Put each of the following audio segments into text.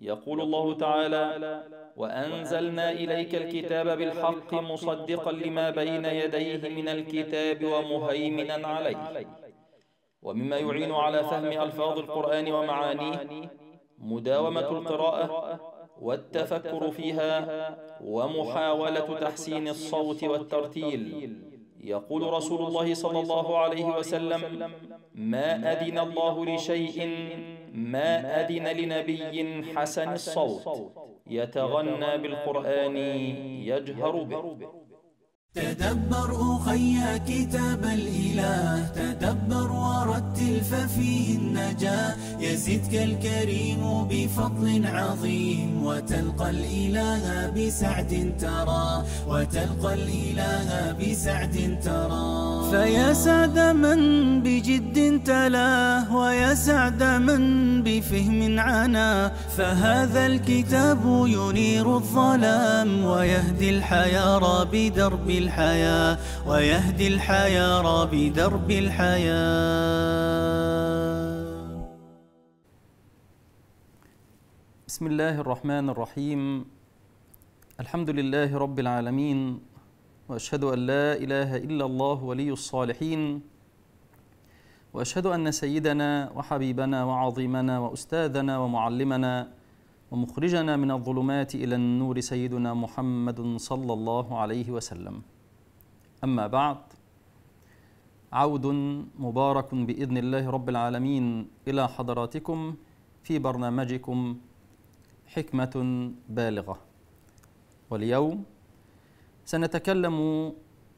يقول الله تعالى وأنزلنا إليك الكتاب بالحق مصدقا لما بين يديه من الكتاب ومهيمنا عليه ومما يعين على فهم ألفاظ القرآن ومعانيه مداومة القراءة والتفكر فيها ومحاولة تحسين الصوت والترتيل يقول رسول الله صلى الله عليه وسلم ما أذن الله لشيء ما أذن لنبي حسن الصوت يتغنى بالقرآن يجهر به تدبر أخي كتاب الإله تدبر ورتل ففيه النجاة يزدك الكريم بفضل عظيم وتلقى الإله بسعد ترى وتلقى الإله بسعد ترى فيا سعد من بجد تلاه ويا سعد من بفهم عنا فهذا الكتاب ينير الظلام ويهدي الحيار بدرب الحياة ويهدي الحيارى بدرب الحياة بسم الله الرحمن الرحيم الحمد لله رب العالمين وأشهد أن لا إله إلا الله ولي الصالحين وأشهد أن سيدنا وحبيبنا وعظيمنا وأستاذنا ومعلمنا ومخرجنا من الظلمات إلى النور سيدنا محمد صلى الله عليه وسلم أما بعد عود مبارك بإذن الله رب العالمين إلى حضراتكم في برنامجكم حكمة بالغة واليوم سنتكلم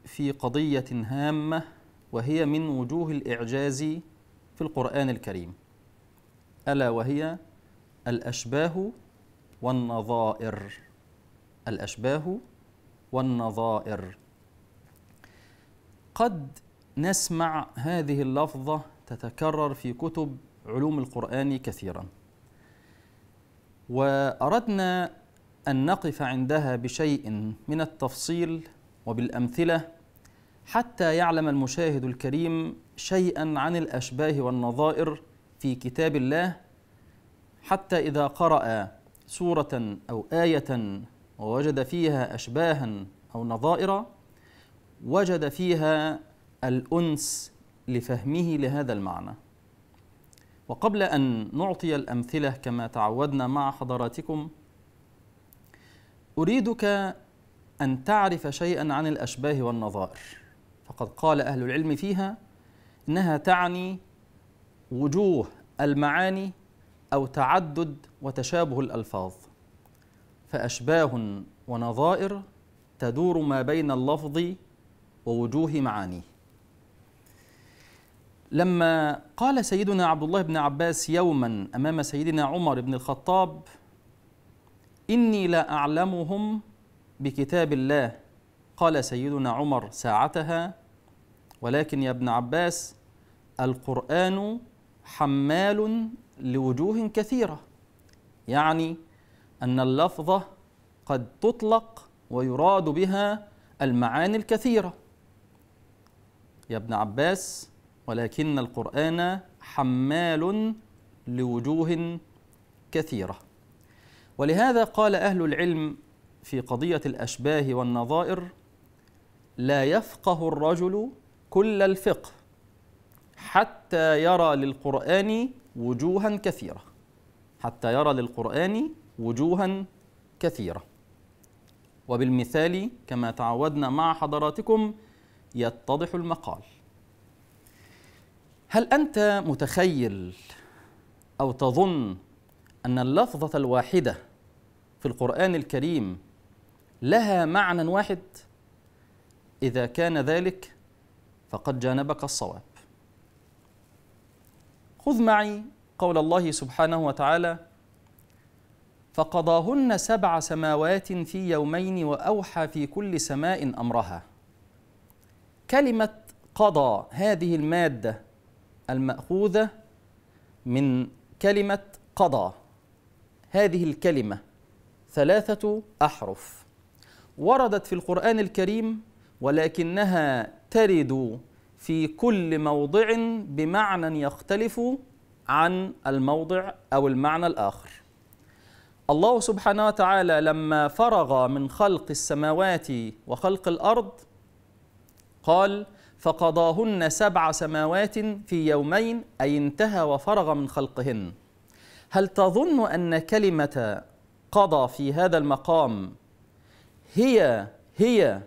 في قضية هامة وهي من وجوه الإعجاز في القرآن الكريم ألا وهي الأشباه والنظائر الأشباه والنظائر قد نسمع هذه اللفظة تتكرر في كتب علوم القرآن كثيرا وأردنا أن نقف عندها بشيء من التفصيل وبالأمثلة حتى يعلم المشاهد الكريم شيئا عن الأشباه والنظائر في كتاب الله حتى إذا قرأ سورة أو آية ووجد فيها أشباها أو نظائر وجد فيها الأنس لفهمه لهذا المعنى وقبل أن نعطي الأمثلة كما تعودنا مع حضراتكم أريدك أن تعرف شيئا عن الأشباه والنظائر فقد قال أهل العلم فيها إنها تعني وجوه المعاني أو تعدد وتشابه الألفاظ فأشباه ونظائر تدور ما بين اللفظ ووجوه معانيه لما قال سيدنا عبد الله بن عباس يوما امام سيدنا عمر بن الخطاب اني لا اعلمهم بكتاب الله قال سيدنا عمر ساعتها ولكن يا ابن عباس القران حمال لوجوه كثيره يعني ان اللفظه قد تطلق ويراد بها المعاني الكثيره يا ابن عباس ولكن القرآن حمال لوجوه كثيرة ولهذا قال أهل العلم في قضية الأشباه والنظائر لا يفقه الرجل كل الفقه حتى يرى للقرآن وجوها كثيرة حتى يرى للقرآن وجوها كثيرة وبالمثال كما تعودنا مع حضراتكم يتضح المقال هل أنت متخيل أو تظن أن اللفظة الواحدة في القرآن الكريم لها معنى واحد؟ إذا كان ذلك فقد جانبك الصواب. خذ معي قول الله سبحانه وتعالى: فقضاهن سبع سماوات في يومين وأوحى في كل سماء أمرها. كلمة قضى هذه المادة المأخوذة من كلمة قضى هذه الكلمة ثلاثة أحرف وردت في القرآن الكريم ولكنها ترد في كل موضع بمعنى يختلف عن الموضع أو المعنى الآخر الله سبحانه وتعالى لما فرغ من خلق السماوات وخلق الأرض قال فقضاهن سبع سماوات في يومين أي انتهى وفرغ من خلقهن هل تظن أن كلمة قضى في هذا المقام هي هي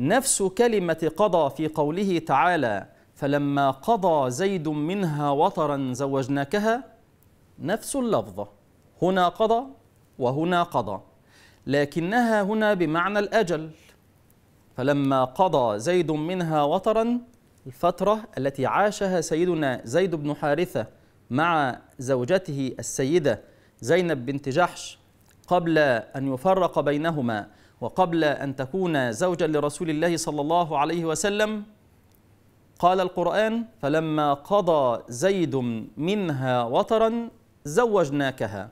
نفس كلمة قضى في قوله تعالى فلما قضى زيد منها وطرا زوجناكها نفس اللفظة هنا قضى وهنا قضى لكنها هنا بمعنى الأجل فلما قضى زيد منها وطرا الفترة التي عاشها سيدنا زيد بن حارثة مع زوجته السيدة زينب بنت جحش قبل أن يفرق بينهما وقبل أن تكون زوجا لرسول الله صلى الله عليه وسلم قال القرآن فلما قضى زيد منها وطرا زوجناكها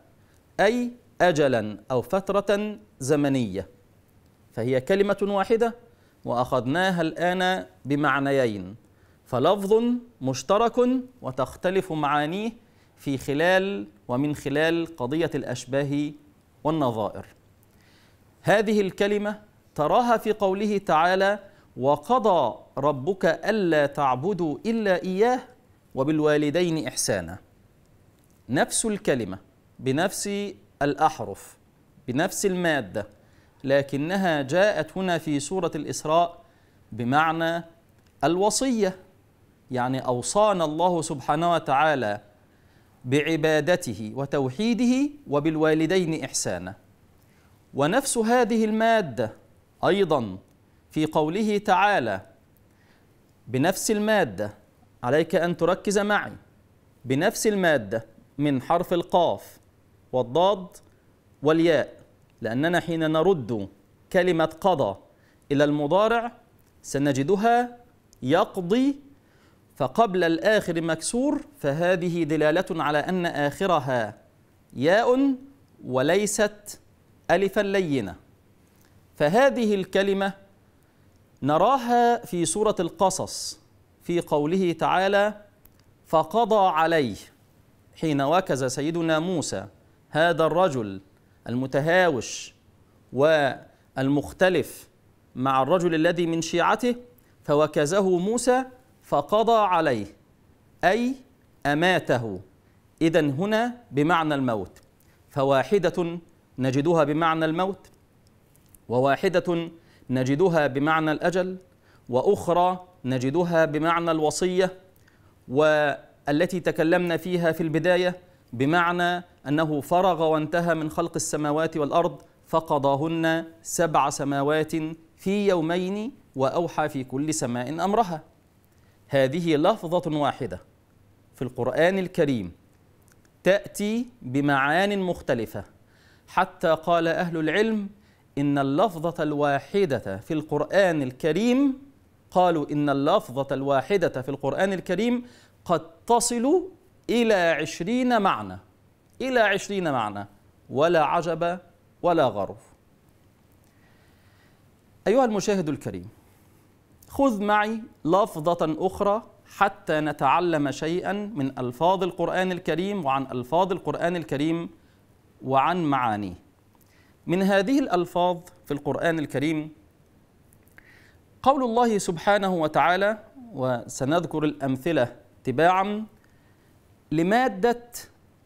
أي أجلا أو فترة زمنية فهي كلمة واحدة وأخذناها الآن بمعنيين فلفظ مشترك وتختلف معانيه في خلال ومن خلال قضية الأشباه والنظائر هذه الكلمة تراها في قوله تعالى وقضى ربك ألا تعبدوا إلا إياه وبالوالدين إحسانا نفس الكلمة بنفس الأحرف بنفس المادة لكنها جاءت هنا في سورة الإسراء بمعنى الوصية يعني أوصانا الله سبحانه وتعالى بعبادته وتوحيده وبالوالدين إحسانا ونفس هذه المادة أيضا في قوله تعالى بنفس المادة عليك أن تركز معي بنفس المادة من حرف القاف والضاد والياء لأننا حين نرد كلمة قضى إلى المضارع سنجدها يقضي فقبل الآخر مكسور فهذه دلالة على أن آخرها ياء وليست ألفا لينة فهذه الكلمة نراها في سورة القصص في قوله تعالى فقضى عليه حين وكز سيدنا موسى هذا الرجل المتهاوش والمختلف مع الرجل الذي من شيعته فوكزه موسى فقضى عليه أي أماته إذا هنا بمعنى الموت فواحدة نجدها بمعنى الموت وواحدة نجدها بمعنى الأجل وأخرى نجدها بمعنى الوصية والتي تكلمنا فيها في البداية بمعنى أنه فرغ وانتهى من خلق السماوات والأرض فقضاهن سبع سماوات في يومين وأوحى في كل سماء أمرها هذه لفظة واحدة في القرآن الكريم تأتي بمعان مختلفة حتى قال أهل العلم إن اللفظة الواحدة في القرآن الكريم قالوا إن اللفظة الواحدة في القرآن الكريم قد تصل إلى عشرين معنى إلى عشرين معنى ولا عجب ولا غرف أيها المشاهد الكريم خذ معي لفظة أخرى حتى نتعلم شيئا من ألفاظ القرآن الكريم وعن ألفاظ القرآن الكريم وعن معانيه من هذه الألفاظ في القرآن الكريم قول الله سبحانه وتعالى وسنذكر الأمثلة تباعا لمادة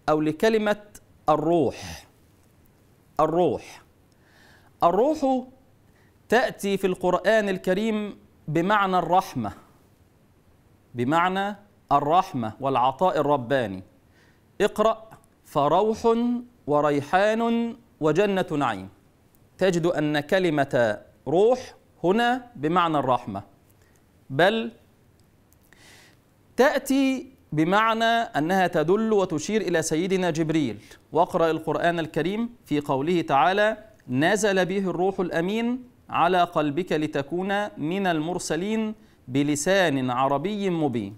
أو لكلمة الروح الروح الروح تأتي في القرآن الكريم بمعنى الرحمة بمعنى الرحمة والعطاء الرباني اقرأ فروح وريحان وجنة نعيم تجد أن كلمة روح هنا بمعنى الرحمة بل تأتي بمعنى أنها تدل وتشير إلى سيدنا جبريل واقرأ القرآن الكريم في قوله تعالى نزل به الروح الأمين على قلبك لتكون من المرسلين بلسان عربي مبين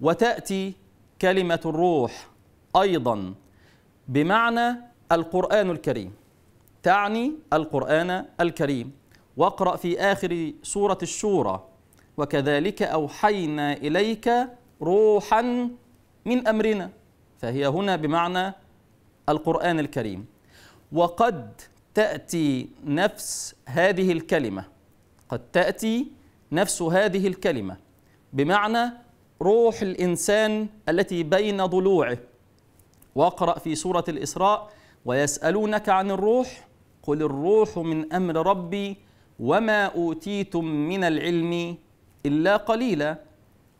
وتأتي كلمة الروح أيضا بمعنى القرآن الكريم تعني القرآن الكريم واقرأ في آخر سورة الشورى وكذلك أوحينا إليك روحا من امرنا فهي هنا بمعنى القران الكريم وقد تاتي نفس هذه الكلمه قد تاتي نفس هذه الكلمه بمعنى روح الانسان التي بين ضلوعه واقرا في سوره الاسراء ويسالونك عن الروح قل الروح من امر ربي وما اوتيتم من العلم الا قليلا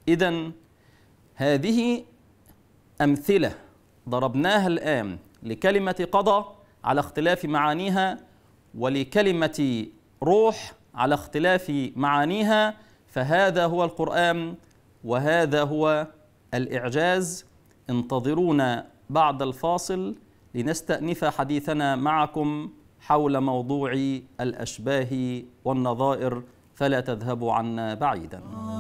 اذا هذه أمثلة ضربناها الآن لكلمة قضى على اختلاف معانيها ولكلمة روح على اختلاف معانيها فهذا هو القرآن وهذا هو الإعجاز انتظرونا بعد الفاصل لنستأنف حديثنا معكم حول موضوع الأشباه والنظائر فلا تذهبوا عنا بعيداً